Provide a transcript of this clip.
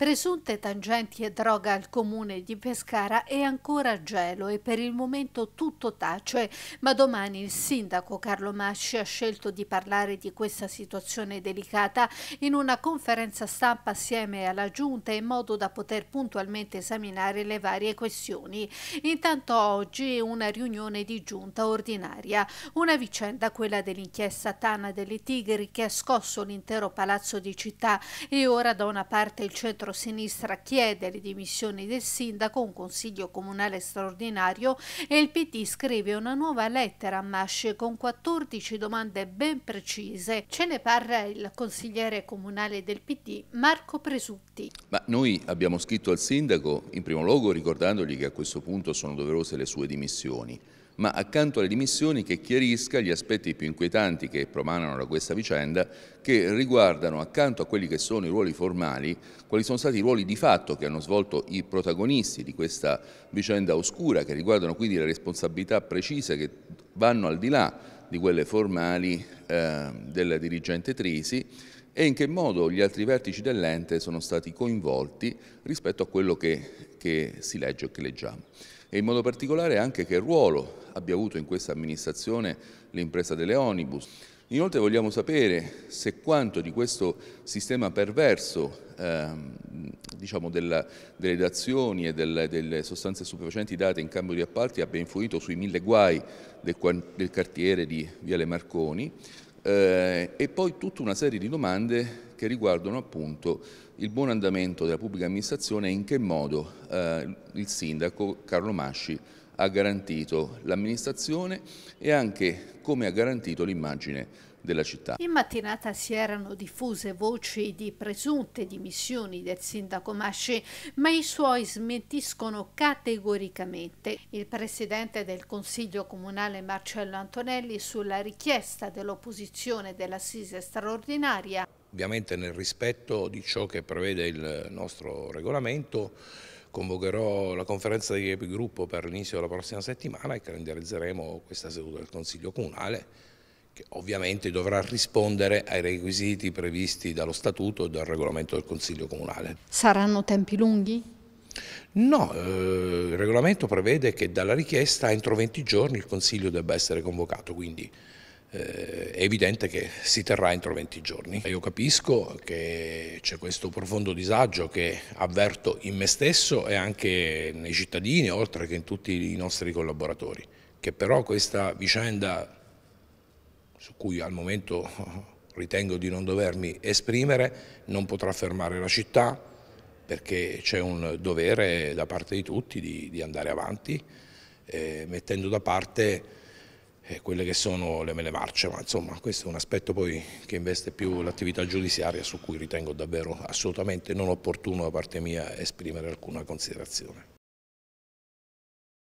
Presunte tangenti e droga al comune di Pescara è ancora gelo e per il momento tutto tace, ma domani il sindaco Carlo Masci ha scelto di parlare di questa situazione delicata in una conferenza stampa assieme alla giunta in modo da poter puntualmente esaminare le varie questioni. Intanto oggi una riunione di giunta ordinaria, una vicenda quella dell'inchiesta Tana delle Tigri che ha scosso l'intero palazzo di città e ora da una parte il centro centrosinistra chiede le dimissioni del sindaco, un consiglio comunale straordinario e il PT scrive una nuova lettera a Masce con 14 domande ben precise. Ce ne parla il consigliere comunale del PT Marco Presutti. Ma noi abbiamo scritto al sindaco in primo luogo ricordandogli che a questo punto sono doverose le sue dimissioni ma accanto alle dimissioni che chiarisca gli aspetti più inquietanti che promanano da questa vicenda, che riguardano accanto a quelli che sono i ruoli formali, quali sono stati i ruoli di fatto che hanno svolto i protagonisti di questa vicenda oscura, che riguardano quindi le responsabilità precise che vanno al di là di quelle formali eh, del dirigente Trisi e in che modo gli altri vertici dell'ente sono stati coinvolti rispetto a quello che, che si legge o che leggiamo. E in modo particolare anche che ruolo abbia avuto in questa amministrazione l'impresa delle Onibus. Inoltre vogliamo sapere se quanto di questo sistema perverso ehm, diciamo della, delle dazioni e del, delle sostanze stupefacenti date in cambio di appalti abbia influito sui mille guai del, del cartiere di Viale Marconi, eh, e poi tutta una serie di domande che riguardano appunto il buon andamento della pubblica amministrazione e in che modo eh, il sindaco Carlo Masci ha garantito l'amministrazione e anche come ha garantito l'immagine della città. In mattinata si erano diffuse voci di presunte dimissioni del sindaco Masci, ma i suoi smentiscono categoricamente. Il presidente del Consiglio Comunale Marcello Antonelli sulla richiesta dell'opposizione dell'assise straordinaria. Ovviamente nel rispetto di ciò che prevede il nostro regolamento convocherò la conferenza di gruppo per l'inizio della prossima settimana e calendarizzeremo questa seduta del Consiglio Comunale che ovviamente dovrà rispondere ai requisiti previsti dallo Statuto e dal regolamento del Consiglio Comunale. Saranno tempi lunghi? No, eh, il regolamento prevede che dalla richiesta entro 20 giorni il Consiglio debba essere convocato, quindi eh, è evidente che si terrà entro 20 giorni. Io capisco che c'è questo profondo disagio che avverto in me stesso e anche nei cittadini, oltre che in tutti i nostri collaboratori, che però questa vicenda su cui al momento ritengo di non dovermi esprimere, non potrà fermare la città perché c'è un dovere da parte di tutti di, di andare avanti eh, mettendo da parte eh, quelle che sono le mele marce, ma insomma questo è un aspetto poi che investe più l'attività giudiziaria su cui ritengo davvero assolutamente non opportuno da parte mia esprimere alcuna considerazione.